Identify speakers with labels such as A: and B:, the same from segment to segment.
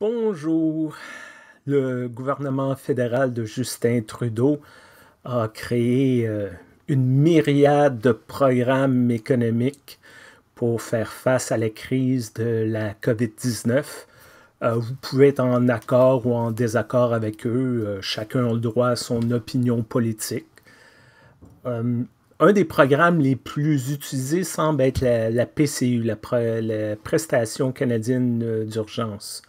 A: Bonjour. Le gouvernement fédéral de Justin Trudeau a créé euh, une myriade de programmes économiques pour faire face à la crise de la COVID-19. Euh, vous pouvez être en accord ou en désaccord avec eux. Euh, chacun a le droit à son opinion politique. Un des programmes les plus utilisés semble être la, PCU, la Prestation canadienne d'urgence.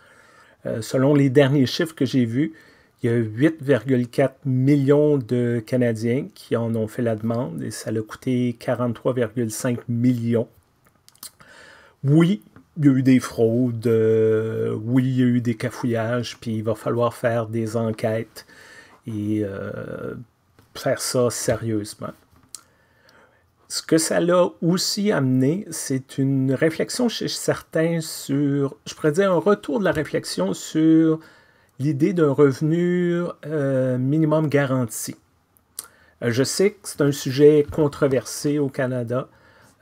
A: Euh, selon les derniers chiffres que j'ai vus, il y a 8,4 millions de Canadiens qui en ont fait la demande et ça a coûté 43,5 millions. Oui, il y a eu des fraudes, euh, oui, il y a eu des cafouillages, puis il va falloir faire des enquêtes et euh, faire ça sérieusement. Ce que ça l'a aussi amené, c'est une réflexion chez certains sur, je pourrais dire, un retour de la réflexion sur l'idée d'un revenu euh, minimum garanti. Euh, je sais que c'est un sujet controversé au Canada.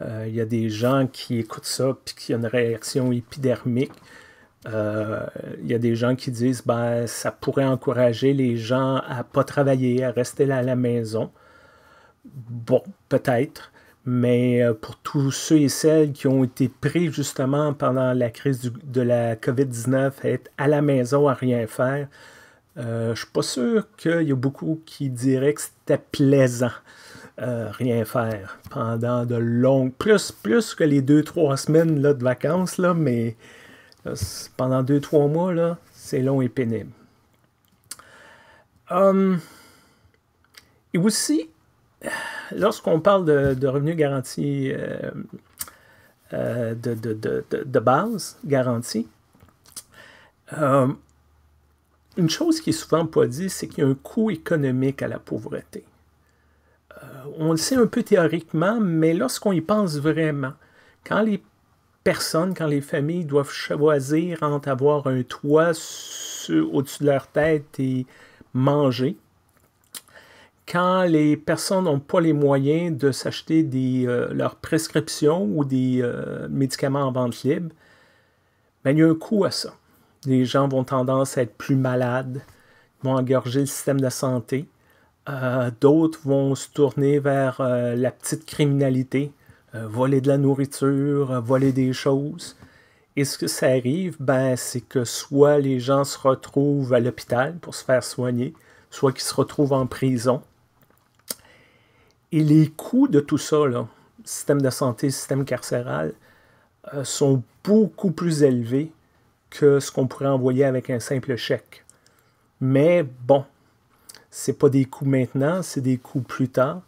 A: Euh, il y a des gens qui écoutent ça et qui ont une réaction épidermique. il y a des gens qui disent ben ça pourrait encourager les gens à ne pas travailler, à rester là à la maison. Bon, peut-être. Mais euh, pour tous ceux et celles qui ont été pris justement pendant la crise de la COVID-19 à être à la maison à rien faire, euh, je ne suis pas sûr qu'il y a beaucoup qui diraient que c'était plaisant. Euh, rien faire pendant de longues, plus, plus que les deux trois semaines là, de vacances, là, mais pendant deux trois mois, là, c'est long et pénible. Hum, et aussi, lorsqu'on parle de, revenus garantis euh, euh, de, base, garantie, euh, une chose qui est souvent pas dit, c'est qu'il y a un coût économique à la pauvreté. on le sait un peu théoriquement, mais lorsqu'on y pense vraiment, quand les personnes, quand les familles doivent choisir entre avoir un toit au-dessus de leur tête et manger, quand les personnes n'ont pas les moyens de s'acheter des, euh, leurs prescriptions ou des euh, médicaments en vente libre, ben, il y a un coût à ça. Les gens vont tendance à être plus malades, vont engorger le système de santé. Euh, d'autres vont se tourner vers la petite criminalité, voler de la nourriture, voler des choses. Et ce que ça arrive, ben, c'est que soit les gens se retrouvent à l'hôpital pour se faire soigner, soit qu'ils se retrouvent en prison, et les coûts de tout ça, système de santé, système carcéral, euh, sont beaucoup plus élevés que ce qu'on pourrait envoyer avec un simple chèque. Mais bon, ce n'est pas des coûts maintenant, c'est des coûts plus tard.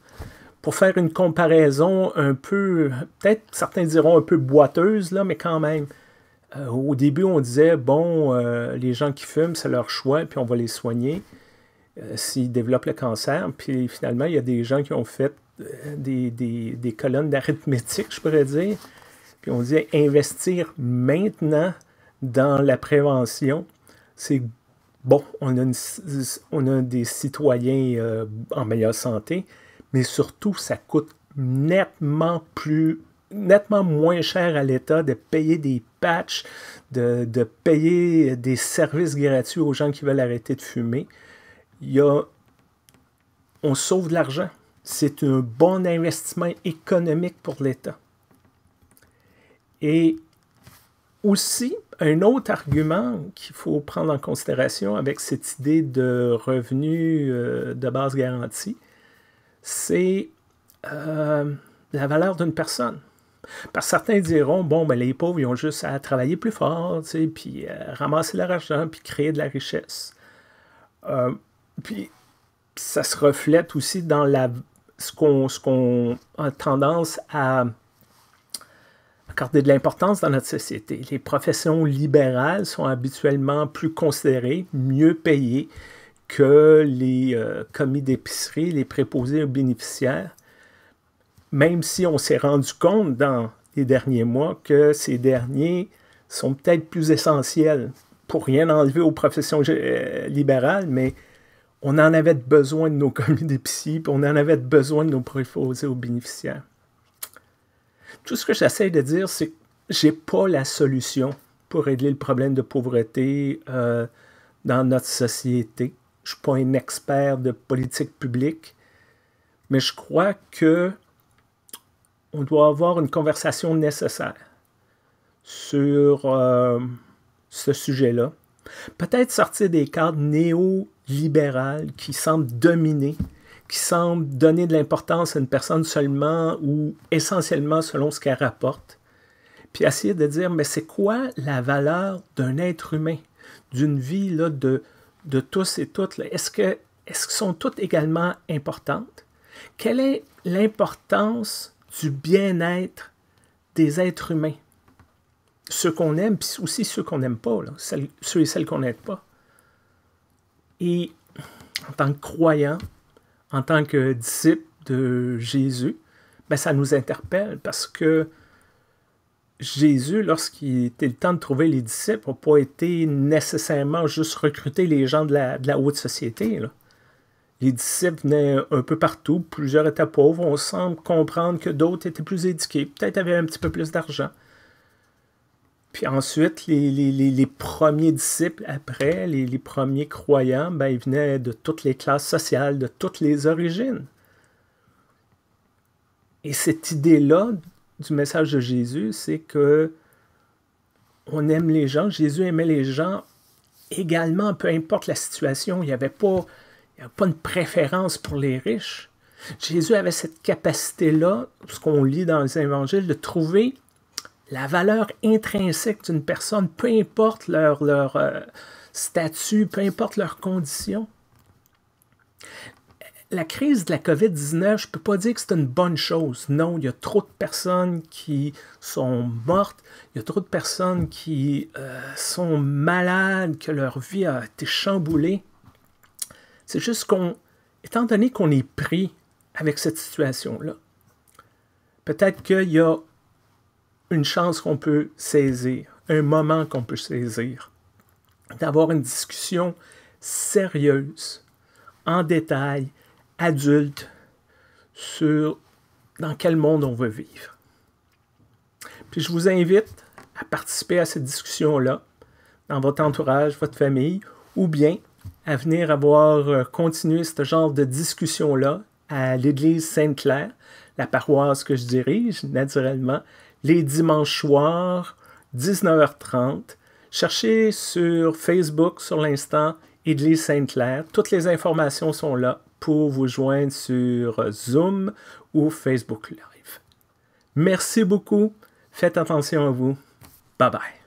A: Pour faire une comparaison un peu, peut-être certains diront un peu boiteuse, là, mais quand même, euh, au début on disait, bon, euh, les gens qui fument, c'est leur choix, puis on va les soigner. Euh, s'ils développent le cancer. Puis finalement, il y a des gens qui ont fait euh, des, colonnes d'arithmétique, je pourrais dire. Puis on dit investir maintenant dans la prévention, c'est bon, on a, des citoyens euh, en meilleure santé, mais surtout, ça coûte nettement moins cher à l'État de payer des patchs, de payer des services gratuits aux gens qui veulent arrêter de fumer on sauve de l'argent. C'est un bon investissement économique pour l'État. Et aussi, un autre argument qu'il faut prendre en considération avec cette idée de revenu euh, de base garantie, c'est euh, la valeur d'une personne. Parce certains diront, bon, mais ben, les pauvres, ils ont juste à travailler plus fort, puis euh, ramasser leur argent, puis créer de la richesse. Puis ça se reflète aussi dans la, ce qu'on a tendance à accorder de l'importance dans notre société. Les professions libérales sont habituellement plus considérées, mieux payées que les euh, commis d'épicerie, les préposés aux bénéficiaires, même si on s'est rendu compte dans les derniers mois que ces derniers sont peut-être plus essentiels pour rien enlever aux professions euh, libérales, mais on en avait besoin de nos communes d'épicerie, on en avait besoin de nos préposés aux bénéficiaires. Tout ce que j'essaie de dire, c'est que je n'ai pas la solution pour régler le problème de pauvreté euh, dans notre société. Je ne suis pas un expert de politique publique, mais je crois que on doit avoir une conversation nécessaire sur euh, ce sujet-là Peut-être sortir des cadres néolibérales qui semblent dominer, qui semblent donner de l'importance à une personne seulement ou essentiellement selon ce qu'elle rapporte. Puis essayer de dire, mais c'est quoi la valeur d'un être humain, d'une vie là, de, tous et toutes? Est-ce que est-ce sont toutes également importantes? Quelle est l'importance du bien-être des êtres humains? ceux qu'on aime, puis aussi ceux qu'on n'aime pas, là, ceux et celles qu'on n'aide pas. Et en tant que croyant, en tant que disciple de Jésus, ben, ça nous interpelle parce que Jésus, lorsqu'il était le temps de trouver les disciples, n'a pas été nécessairement juste recruter les gens de la, haute société. Les disciples venaient un peu partout, plusieurs étaient pauvres, on semble comprendre que d'autres étaient plus éduqués, peut-être avaient un petit peu plus d'argent. Puis ensuite, les, premiers disciples, après, les, premiers croyants, ben, ils venaient de toutes les classes sociales, de toutes les origines. Et cette idée-là du message de Jésus, c'est que on aime les gens. Jésus aimait les gens également, peu importe la situation. Il n'y avait, pas, avait pas une préférence pour les riches. Jésus avait cette capacité-là, ce qu'on lit dans les évangiles, de trouver la valeur intrinsèque d'une personne, peu importe leur, euh, statut, peu importe leur condition. La crise de la COVID-19, je ne peux pas dire que c'est une bonne chose. Non, il y a trop de personnes qui sont mortes, il y a trop de personnes qui euh, sont malades, que leur vie a été chamboulée. C'est juste qu'on, étant donné qu'on est pris avec cette situation-là, peut-être qu'il y a une chance qu'on peut saisir, un moment qu'on peut saisir, d'avoir une discussion sérieuse, en détail, adulte, sur dans quel monde on veut vivre. Puis je vous invite à participer à cette discussion-là dans votre entourage, votre famille, ou bien à venir avoir euh, continué ce genre de discussion-là à l'église Sainte-Claire, la paroisse que je dirige naturellement, les dimanches soirs, 19h30. Cherchez sur Facebook, sur l'instant, Église Sainte-Claire. Toutes les informations sont là pour vous joindre sur Zoom ou Facebook Live. Merci beaucoup. Faites attention à vous. Bye bye.